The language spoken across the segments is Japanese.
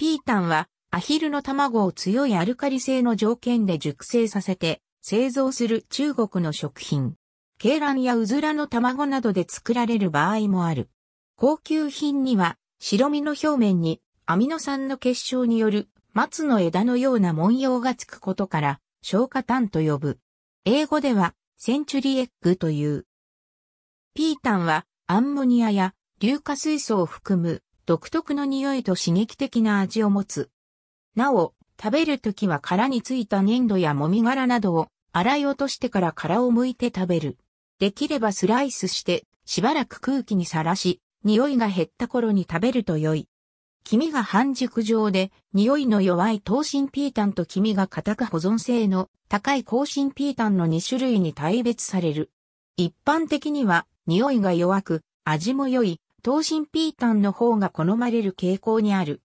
ピータンはアヒルの卵を強いアルカリ性の条件で熟成させて製造する中国の食品。鶏卵やうずらの卵などで作られる場合もある。高級品には白身の表面にアミノ酸の結晶による松の枝のような文様がつくことから消化炭と呼ぶ。英語ではセンチュリーエッグという。ピータンはアンモニアや硫化水素を含む独特の匂いと刺激的な味を持つ。なお、食べるときは殻についた粘土やもみ殻などを洗い落としてから殻を剥いて食べる。できればスライスして、しばらく空気にさらし、匂いが減った頃に食べると良い。黄身が半熟状で、匂いの弱い糖心ピータンと黄身が固く保存性の高い香辛ピータンの2種類に大別される。一般的には、匂いが弱く、味も良い、東進ピータンの方が好まれる傾向にある。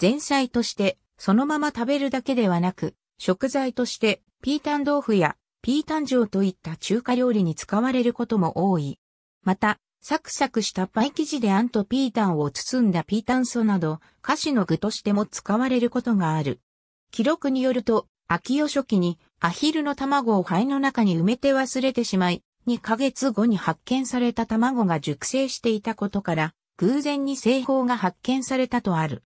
前菜として、そのまま食べるだけではなく、食材として、ピータン豆腐や、ピータン城といった中華料理に使われることも多い。また、サクサクしたパイ生地であんとピータンを包んだピータンソなど、菓子の具としても使われることがある。記録によると、秋代初期にアヒルの卵を灰の中に埋めて忘れてしまい、2ヶ月後に発見された卵が熟成していたことから、偶然に製法が発見されたとある。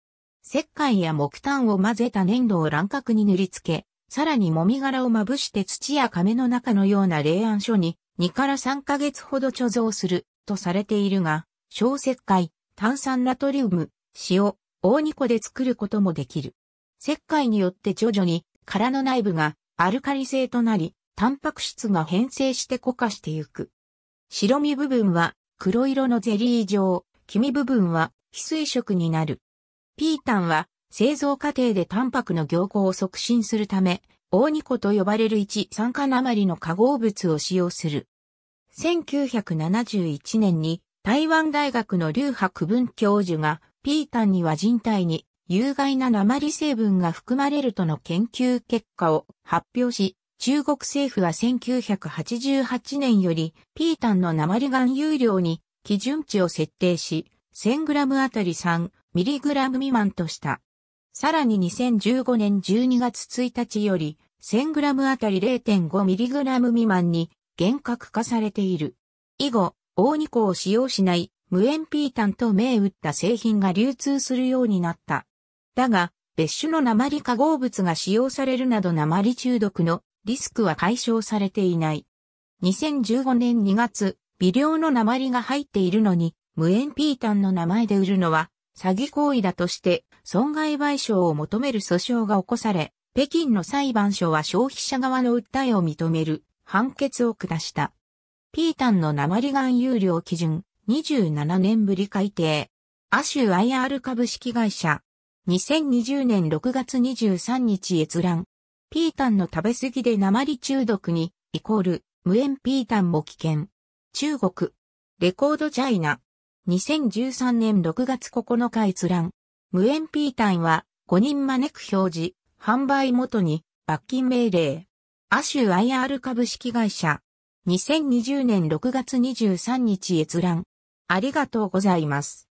石灰や木炭を混ぜた粘土を乱獲に塗りつけ、さらにもみ殻をまぶして土や亀の中のような霊安所に2から3ヶ月ほど貯蔵するとされているが、小石灰、炭酸ナトリウム、塩、大二個で作ることもできる。石灰によって徐々に殻の内部がアルカリ性となり、タンパク質が変性して固化してゆく。白身部分は黒色のゼリー状、黄身部分は非水色になる。ピータンは製造過程でタンパクの凝固を促進するため、オオニコと呼ばれる一酸化鉛の化合物を使用する。1971年に台湾大学の劉博文教授がピータンには人体に有害な鉛成分が含まれるとの研究結果を発表し、中国政府は1988年より、ピータンの鉛含有量に基準値を設定し、1000g あたり 3mg 未満とした。さらに2015年12月1日より、1000g あたり 0.5mg 未満に厳格化されている。以後、大二個を使用しない無塩ピータンと銘打った製品が流通するようになった。だが、別種の鉛化合物が使用されるなど鉛中毒のリスクは解消されていない。2015年2月、微量の鉛が入っているのに、無塩ピータンの名前で売るのは、詐欺行為だとして、損害賠償を求める訴訟が起こされ、北京の裁判所は消費者側の訴えを認める判決を下した。ピータンの鉛含有料基準27年ぶり改定。アシュ IR 株式会社。2020年6月23日閲覧。ピータンの食べ過ぎで鉛中毒に、イコール、無塩ピータンも危険。中国、レコードチャイナ。2013年6月9日閲覧。無塩ピータンは、5人招く表示、販売元に、罰金命令。アシュ IR 株式会社。2020年6月23日閲覧。ありがとうございます。